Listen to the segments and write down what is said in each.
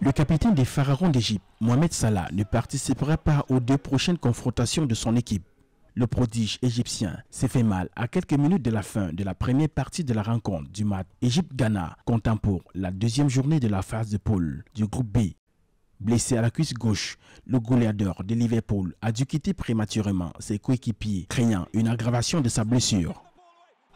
Le capitaine des pharaons d'Égypte, Mohamed Salah, ne participera pas aux deux prochaines confrontations de son équipe. Le prodige égyptien s'est fait mal à quelques minutes de la fin de la première partie de la rencontre du match Égypte-Ghana, comptant pour la deuxième journée de la phase de pôle du groupe B. Blessé à la cuisse gauche, le goleador de Liverpool a dû quitter prématurément ses coéquipiers, craignant une aggravation de sa blessure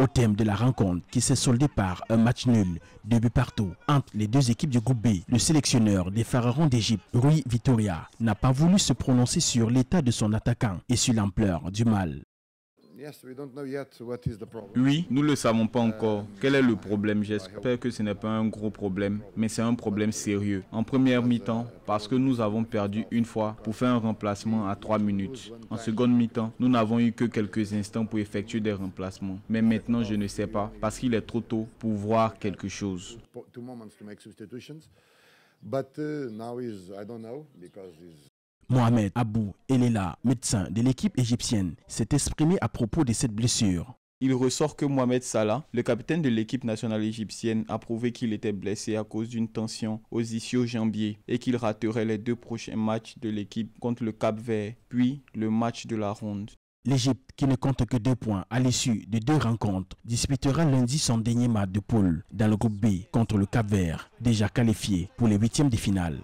au thème de la rencontre qui s'est soldée par un match nul, de but partout, entre les deux équipes du groupe B. Le sélectionneur des pharaons d'Égypte, Rui Vitoria, n'a pas voulu se prononcer sur l'état de son attaquant et sur l'ampleur du mal oui, nous ne le savons pas encore. Quel est le problème J'espère que ce n'est pas un gros problème, mais c'est un problème sérieux. En première mi-temps, parce que nous avons perdu une fois pour faire un remplacement à trois minutes. En seconde mi-temps, nous n'avons eu que quelques instants pour effectuer des remplacements. Mais maintenant, je ne sais pas, parce qu'il est trop tôt pour voir quelque chose. Mohamed Abou Elela, médecin de l'équipe égyptienne, s'est exprimé à propos de cette blessure. Il ressort que Mohamed Salah, le capitaine de l'équipe nationale égyptienne, a prouvé qu'il était blessé à cause d'une tension aux ischio-jambiers et qu'il raterait les deux prochains matchs de l'équipe contre le Cap-Vert, puis le match de la ronde. L'Égypte, qui ne compte que deux points à l'issue de deux rencontres, disputera lundi son dernier match de poule dans le groupe B contre le Cap-Vert, déjà qualifié pour les huitièmes de finale.